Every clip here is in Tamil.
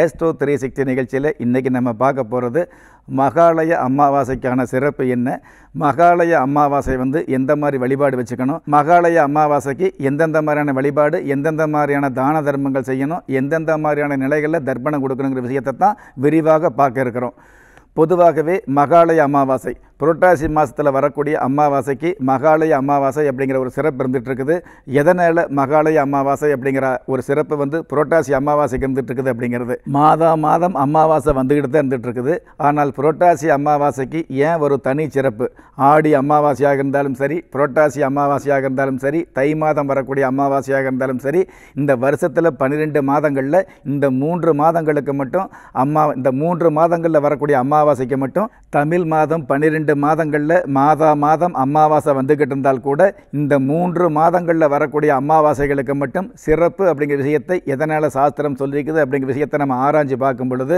ஏஸ்ட்ரோ த்ரீ சிக்ஸ்டி நிகழ்ச்சியில் இன்றைக்கி நம்ம பார்க்க போகிறது மகாலய அமாவாசைக்கான சிறப்பு என்ன மகாலய அமாவாசை வந்து எந்த மாதிரி வழிபாடு வச்சுக்கணும் மகாலய அமாவாசைக்கு எந்தெந்த மாதிரியான வழிபாடு எந்தெந்த மாதிரியான தான தர்மங்கள் செய்யணும் எந்தெந்த மாதிரியான நிலைகளில் தர்ப்பணம் கொடுக்கணுங்கிற விஷயத்தை தான் விரிவாக பார்க்க இருக்கிறோம் பொதுவாகவே மகாலய அமாவாசை புரட்டாசி மாதத்தில் வரக்கூடிய அமாவாசைக்கு மகாலய அமாவாசை அப்படிங்கிற ஒரு சிறப்பு இருந்துகிட்ருக்குது எதனால் மகாலய அமாவாசை அப்படிங்கிற ஒரு சிறப்பு வந்து புரட்டாசி அமாவாசைக்கு இருந்துகிட்ருக்குது அப்படிங்கிறது மாதம் மாதம் அமாவாசை வந்துக்கிட்டு தான் இருந்துகிட்ருக்குது ஆனால் புரட்டாசி அமாவாசைக்கு ஏன் ஒரு தனி சிறப்பு ஆடி அமாவாசையாக இருந்தாலும் சரி புரட்டாசி அமாவாசையாக இருந்தாலும் சரி தை மாதம் வரக்கூடிய அமாவாசையாக இருந்தாலும் சரி இந்த வருஷத்தில் பன்னிரெண்டு மாதங்களில் இந்த மூன்று மாதங்களுக்கு மட்டும் அம்மா இந்த மூன்று மாதங்களில் வரக்கூடிய அமாவாசைக்கு மட்டும் தமிழ் மாதம் பன்னிரெண்டு ரெண்டு மாதங்களில் மாதா மாதம் அமாவாசை வந்துக்கிட்டு இருந்தால் கூட இந்த மூன்று மாதங்களில் வரக்கூடிய அமாவாசைகளுக்கு மட்டும் சிறப்பு அப்படிங்கிற விஷயத்தை எதனால் சாஸ்திரம் சொல்லியிருக்குது அப்படிங்கிற விஷயத்தை நம்ம ஆராய்ஞ்சு பார்க்கும் பொழுது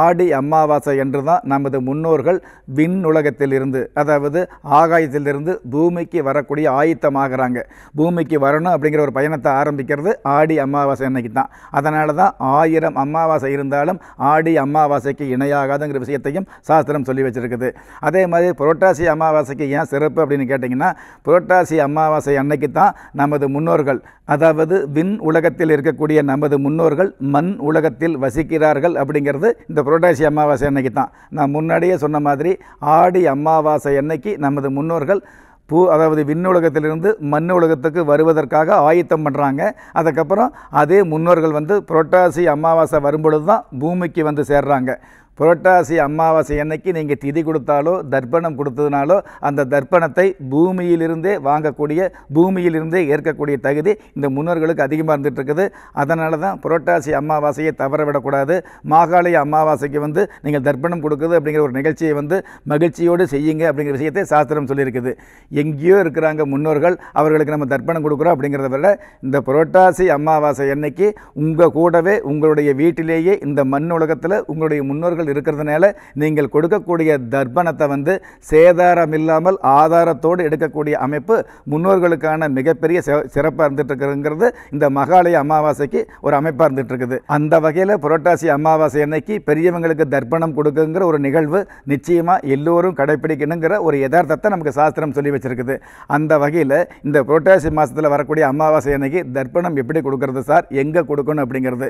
ஆடி அமாவாசை என்று தான் நமது முன்னோர்கள் விண் உலகத்தில் இருந்து அதாவது ஆகாயத்திலிருந்து பூமிக்கு வரக்கூடிய ஆயத்தமாகறாங்க பூமிக்கு வரணும் அப்படிங்கிற ஒரு பயணத்தை ஆரம்பிக்கிறது ஆடி அமாவாசை அன்னைக்கு தான் அதனால தான் ஆயிரம் அமாவாசை இருந்தாலும் ஆடி அமாவாசைக்கு இணையாகாதுங்கிற விஷயத்தையும் சாஸ்திரம் சொல்லி வச்சிருக்குது அதே மாதிரி புரட்டாசி அமாவாசைக்கு ஏன் சிறப்பு அப்படின்னு கேட்டிங்கன்னா புரட்டாசி அமாவாசை அன்னைக்கு தான் நமது முன்னோர்கள் அதாவது விண் உலகத்தில் இருக்கக்கூடிய நமது முன்னோர்கள் மண் உலகத்தில் வசிக்கிறார்கள் அப்படிங்கிறது இந்த புரட்டாசி அமாவாசை அன்னைக்கு தான் நான் முன்னாடியே சொன்ன மாதிரி ஆடி அமாவாசை அன்னைக்கு நமது முன்னோர்கள் பூ அதாவது விண்ணுலகத்திலிருந்து மண் உலகத்துக்கு வருவதற்காக ஆயத்தம் பண்ணுறாங்க அதுக்கப்புறம் அதே முன்னோர்கள் வந்து புரட்டாசி அமாவாசை வரும்பொழுது தான் பூமிக்கு வந்து சேர்றாங்க புரட்டாசி அமாவாசை அன்னைக்கு நீங்கள் திதி கொடுத்தாலோ தர்ப்பணம் கொடுத்ததுனாலோ அந்த தர்ப்பணத்தை பூமியிலிருந்தே வாங்கக்கூடிய பூமியிலிருந்தே ஏற்கக்கூடிய தகுதி இந்த முன்னோர்களுக்கு அதிகமாக இருந்துகிட்டு இருக்குது அதனால தான் புரட்டாசி அமாவாசையை தவற விடக்கூடாது மாகாளி அமாவாசைக்கு வந்து நீங்கள் தர்ப்பணம் கொடுக்குது அப்படிங்கிற ஒரு நிகழ்ச்சியை வந்து மகிழ்ச்சியோடு செய்யுங்க அப்படிங்கிற விஷயத்தை சாஸ்திரம் சொல்லியிருக்குது எங்கேயோ இருக்கிறாங்க முன்னோர்கள் அவர்களுக்கு நம்ம தர்ப்பணம் கொடுக்குறோம் அப்படிங்கிறத விட இந்த புரட்டாசி அமாவாசை அன்னைக்கு உங்கள் கூடவே உங்களுடைய வீட்டிலேயே இந்த மண் உலகத்தில் உங்களுடைய முன்னோர்கள் பட்சத்தில் இருக்கிறதுனால நீங்கள் கொடுக்கக்கூடிய தர்ப்பணத்தை வந்து சேதாரம் இல்லாமல் ஆதாரத்தோடு எடுக்கக்கூடிய அமைப்பு முன்னோர்களுக்கான மிகப்பெரிய சிறப்பாக இருந்துட்டு இந்த மகாலய அமாவாசைக்கு ஒரு அமைப்பாக இருந்துகிட்ருக்குது அந்த வகையில் புரட்டாசி அமாவாசை அன்னைக்கு பெரியவங்களுக்கு தர்ப்பணம் கொடுக்குங்கிற ஒரு நிகழ்வு நிச்சயமாக எல்லோரும் கடைபிடிக்கணுங்கிற ஒரு யதார்த்தத்தை நமக்கு சாஸ்திரம் சொல்லி வச்சுருக்குது அந்த வகையில் இந்த புரட்டாசி மாதத்தில் வரக்கூடிய அமாவாசை அன்னைக்கு தர்ப்பணம் எப்படி கொடுக்கறது சார் எங்கே கொடுக்கணும் அப்படிங்கிறது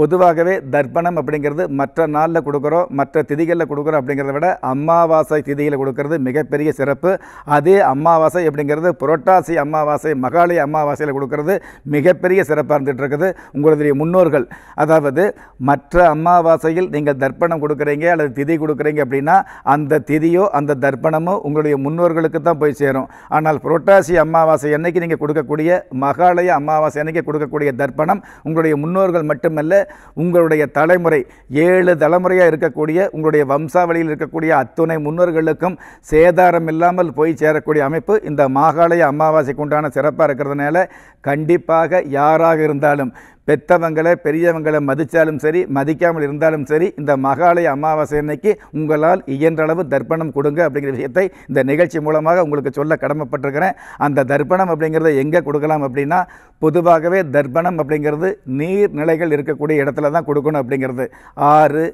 பொதுவாகவே தர்ப்பணம் அப்படிங்கிறது மற்ற நாளில் கொடுக்குறோம் கொடுக்குறோம் மற்ற திதிகளில் கொடுக்குறோம் அப்படிங்கிறத விட அமாவாசை திதியில் கொடுக்கறது மிகப்பெரிய சிறப்பு அதே அம்மாவாசை அப்படிங்கிறது புரட்டாசி அமாவாசை மகாலய அமாவாசையில் கொடுக்கறது மிகப்பெரிய சிறப்பாக இருந்துகிட்டு இருக்குது உங்களுடைய முன்னோர்கள் அதாவது மற்ற அமாவாசையில் நீங்கள் தர்ப்பணம் கொடுக்குறீங்க அல்லது திதி கொடுக்குறீங்க அப்படின்னா அந்த திதியோ அந்த தர்ப்பணமோ உங்களுடைய முன்னோர்களுக்கு தான் போய் சேரும் ஆனால் புரட்டாசி அமாவாசை அன்னைக்கு நீங்கள் கொடுக்கக்கூடிய மகாலய அமாவாசை அன்னைக்கு கொடுக்கக்கூடிய தர்ப்பணம் உங்களுடைய முன்னோர்கள் மட்டுமல்ல உங்களுடைய தலைமுறை ஏழு தலைமுறையாக இருக்க இருக்கக்கூடிய உங்களுடைய வம்சாவளியில் இருக்கக்கூடிய அத்துணை முன்னோர்களுக்கும் சேதாரம் இல்லாமல் போய் சேரக்கூடிய அமைப்பு இந்த மாகாலய அமாவாசைக்கு உண்டான சிறப்பாக இருக்கிறதுனால கண்டிப்பாக யாராக இருந்தாலும் பெற்றவங்களை பெரியவங்களை மதித்தாலும் சரி மதிக்காமல் இருந்தாலும் சரி இந்த மகாலய அமாவாசை அன்னைக்கு உங்களால் இயன்றளவு தர்ப்பணம் கொடுங்க அப்படிங்கிற விஷயத்தை இந்த நிகழ்ச்சி மூலமாக உங்களுக்கு சொல்ல கடமைப்பட்டிருக்கிறேன் அந்த தர்ப்பணம் அப்படிங்கிறத எங்கே கொடுக்கலாம் அப்படின்னா பொதுவாகவே தர்ப்பணம் அப்படிங்கிறது நீர்நிலைகள் இருக்கக்கூடிய இடத்துல தான் கொடுக்கணும் அப்படிங்கிறது ஆறு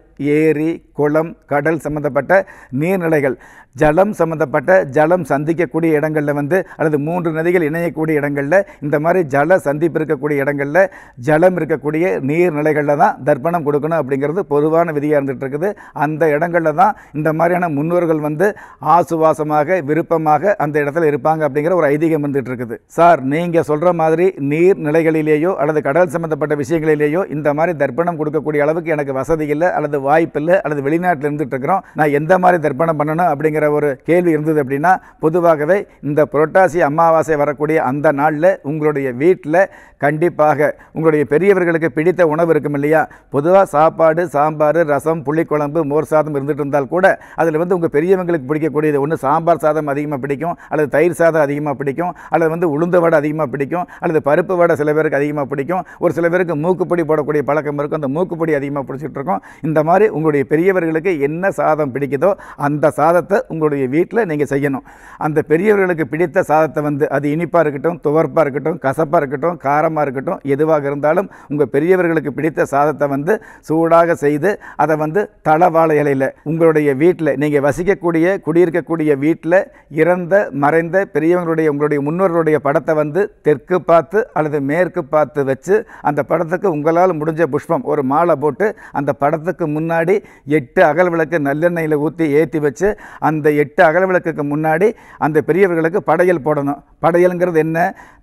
ஏரி குளம் கடல் சம்மந்தப்பட்ட நீர்நிலைகள் ஜலம் சம்மந்தப்பட்ட ஜலம் சந்திக்கக்கூடிய இடங்களில் வந்து அல்லது மூன்று நதிகள் இணையக்கூடிய இடங்களில் இந்த மாதிரி ஜல சந்திப்பு இருக்கக்கூடிய இடங்களில் ஜல நிலம் இருக்கக்கூடிய நீர்நிலைகளில் தான் தர்ப்பணம் கொடுக்கணும் அப்படிங்கிறது பொதுவான விதியாக இருந்துகிட்டு இருக்குது அந்த இடங்களில் தான் இந்த மாதிரியான முன்னோர்கள் வந்து ஆசுவாசமாக விருப்பமாக அந்த இடத்துல இருப்பாங்க அப்படிங்கிற ஒரு ஐதீகம் இருந்துகிட்டு இருக்குது சார் நீங்கள் சொல்கிற மாதிரி நீர்நிலைகளிலேயோ அல்லது கடல் சம்மந்தப்பட்ட விஷயங்களிலேயோ இந்த மாதிரி தர்ப்பணம் கொடுக்கக்கூடிய அளவுக்கு எனக்கு வசதி இல்லை அல்லது வாய்ப்பு இல்லை அல்லது வெளிநாட்டில் இருந்துகிட்டு இருக்கிறோம் நான் எந்த மாதிரி தர்ப்பணம் பண்ணணும் அப்படிங்கிற ஒரு கேள்வி இருந்தது அப்படின்னா பொதுவாகவே இந்த புரட்டாசி அமாவாசை வரக்கூடிய அந்த நாளில் உங்களுடைய வீட்டில் கண்டிப்பாக உங்களுடைய பெரியவர்களுக்கு பிடித்த உணவு இருக்கும் இல்லையா பொதுவாக சாப்பாடு சாம்பார் ரசம் புளிக்குழம்பு மோர் சாதம் இருந்துகிட்டு இருந்தால் கூட அதில் வந்து உங்கள் பெரியவங்களுக்கு பிடிக்கக்கூடியது ஒன்று சாம்பார் சாதம் அதிகமாக பிடிக்கும் அல்லது தயிர் சாதம் அதிகமாக பிடிக்கும் அல்லது வந்து உளுந்த வடை அதிகமாக பிடிக்கும் அல்லது பருப்பு வடை சில பேருக்கு அதிகமாக பிடிக்கும் ஒரு சில பேருக்கு மூக்குப்பொடி போடக்கூடிய பழக்கம் இருக்கும் அந்த மூக்குப்பொடி அதிகமாக பிடிச்சிட்டு இருக்கும் இந்த மாதிரி உங்களுடைய பெரியவர்களுக்கு என்ன சாதம் பிடிக்குதோ அந்த சாதத்தை உங்களுடைய வீட்டில் நீங்கள் செய்யணும் அந்த பெரியவர்களுக்கு பிடித்த சாதத்தை வந்து அது இனிப்பாக இருக்கட்டும் துவர்ப்பாக இருக்கட்டும் கசப்பாக இருக்கட்டும் காரமாக இருக்கட்டும் எதுவாக இருந்தாலும் இருந்தாலும் உங்கள் பெரியவர்களுக்கு பிடித்த சாதத்தை வந்து சூடாக செய்து அதை வந்து தளவாழ இலையில் உங்களுடைய வீட்டில் நீங்கள் வசிக்கக்கூடிய குடியிருக்கக்கூடிய வீட்டில் இறந்த மறைந்த பெரியவங்களுடைய உங்களுடைய முன்னோர்களுடைய படத்தை வந்து தெற்கு பார்த்து அல்லது மேற்கு பார்த்து வச்சு அந்த படத்துக்கு உங்களால் முடிஞ்ச புஷ்பம் ஒரு மாலை போட்டு அந்த படத்துக்கு முன்னாடி எட்டு அகல் விளக்கு நல்லெண்ணெயில் ஊற்றி ஏற்றி வச்சு அந்த எட்டு அகல் விளக்குக்கு முன்னாடி அந்த பெரியவர்களுக்கு படையல் போடணும் படையலுங்கிறது என்ன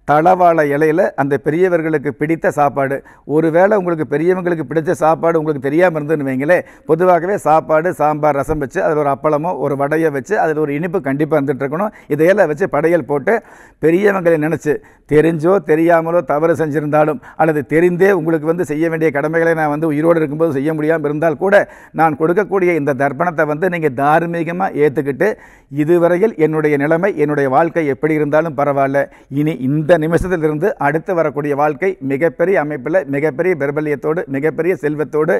தளவாழ இலையில் அந்த பெரியவர்களுக்கு பிடித்த சாப்பாடு ஒருவேளை உங்களுக்கு பெரியவங்களுக்கு பிடித்த சாப்பாடு உங்களுக்கு தெரியாமல் இருந்துன்னு வைங்களே பொதுவாகவே சாப்பாடு சாம்பார் ரசம் வச்சு அதில் ஒரு அப்பளமோ ஒரு வடையை வச்சு அதில் ஒரு இனிப்பு கண்டிப்பாக இருந்துகிட்ருக்கணும் இதையெல்லாம் வச்சு படையல் போட்டு பெரியவங்களை நினச்சி தெரிஞ்சோ தெரியாமலோ தவறு செஞ்சுருந்தாலும் அல்லது தெரிந்தே உங்களுக்கு வந்து செய்ய வேண்டிய கடமைகளை நான் வந்து உயிரோடு இருக்கும்போது செய்ய முடியாமல் இருந்தால் கூட நான் கொடுக்கக்கூடிய இந்த தர்ப்பணத்தை வந்து நீங்கள் தார்மீகமாக ஏற்றுக்கிட்டு இதுவரையில் என்னுடைய நிலைமை என்னுடைய வாழ்க்கை எப்படி இருந்தாலும் பரவாயில்ல இனி இந்த நிமிஷத்தில் இருந்து அடுத்து வரக்கூடிய வாழ்க்கை மிகப்பெரிய அமைப்பில் மிகப்பெரிய பிரபல்யத்தோடு மிகப்பெரிய செல்வத்தோடு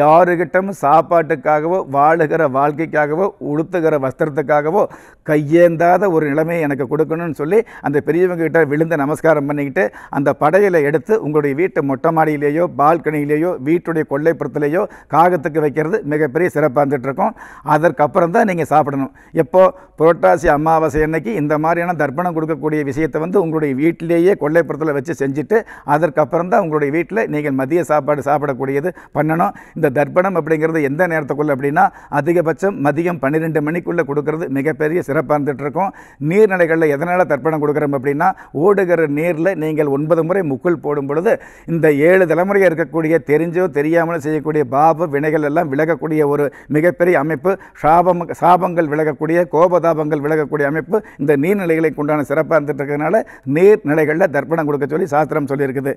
யாருகிட்டும் சாப்பாட்டுக்காகவோ வாழுகிற வாழ்க்கைக்காகவோ உடுத்துகிற வஸ்திரத்துக்காகவோ கையேந்தாத ஒரு நிலைமையை எனக்கு கொடுக்கணும்னு சொல்லி அந்த பெரியவங்க கிட்ட விழுந்து நமஸ்காரம் பண்ணிக்கிட்டு அந்த படையில் எடுத்து உங்களுடைய வீட்டு மொட்டை மாடியிலேயோ பால்கனியிலேயோ வீட்டுடைய கொள்ளைப்புறத்துலேயோ காகத்துக்கு வைக்கிறது மிகப்பெரிய சிறப்பாக இருந்துகிட்ருக்கோம் அதற்கப்புறம் தான் நீங்கள் சாப்பிடணும் எப்போது புரட்டாசி அமாவாசை அன்னைக்கு இந்த மாதிரியான தர்ப்பணம் கொடுக்கக்கூடிய விஷயத்தை வந்து உங்களுடைய வீட்டு வீட்டிலேயே கொள்ளைப்புறத்தில் வச்சு செஞ்சுட்டு அதற்கப்புறம் தான் உங்களுடைய வீட்டில் நீங்கள் மதிய சாப்பாடு சாப்பிடக்கூடியது பண்ணணும் இந்த தர்ப்பணம் அப்படிங்கிறது எந்த நேரத்துக்குள்ளே அப்படின்னா அதிகபட்சம் மதியம் பன்னிரெண்டு மணிக்குள்ளே கொடுக்கறது மிகப்பெரிய சிறப்பாக இருந்துகிட்ருக்கும் நீர்நிலைகளில் எதனால் தர்ப்பணம் கொடுக்குறோம் அப்படின்னா ஓடுகிற நீரில் நீங்கள் ஒன்பது முறை முக்குள் போடும் பொழுது இந்த ஏழு தலைமுறையாக இருக்கக்கூடிய தெரிஞ்சோ தெரியாமலோ செய்யக்கூடிய பாபு வினைகள் எல்லாம் விலகக்கூடிய ஒரு மிகப்பெரிய அமைப்பு சாபம் சாபங்கள் விலகக்கூடிய கோபதாபங்கள் விலகக்கூடிய அமைப்பு இந்த நீர்நிலைகளை உண்டான சிறப்பாக இருந்துகிட்டு இருக்கிறதுனால நீர் நீர்நிலைகளில் தர்ப்பணம் கொடுக்க சொல்லி சாஸ்திரம் சொல்லியிருக்குது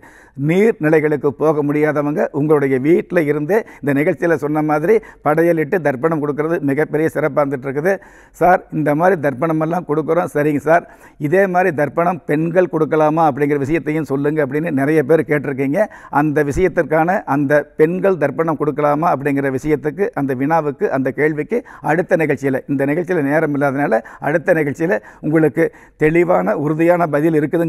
நீர்நிலைகளுக்கு போக முடியாதவங்க உங்களுடைய வீட்டில் இருந்து இந்த நிகழ்ச்சியில் சொன்ன மாதிரி படையலிட்டு தர்ப்பணம் கொடுக்கறது மிகப்பெரிய சிறப்பாக இருந்துகிட்ருக்குது சார் இந்த மாதிரி தர்ப்பணமெல்லாம் கொடுக்குறோம் சரிங்க சார் இதே மாதிரி தர்ப்பணம் பெண்கள் கொடுக்கலாமா அப்படிங்கிற விஷயத்தையும் சொல்லுங்கள் அப்படின்னு நிறைய பேர் கேட்டிருக்கீங்க அந்த விஷயத்திற்கான அந்த பெண்கள் தர்ப்பணம் கொடுக்கலாமா அப்படிங்கிற விஷயத்துக்கு அந்த வினாவுக்கு அந்த கேள்விக்கு அடுத்த நிகழ்ச்சியில் இந்த நிகழ்ச்சியில் நேரம் இல்லாதனால அடுத்த நிகழ்ச்சியில் உங்களுக்கு தெளிவான உறுதியான பதில் இருக்குதுங்க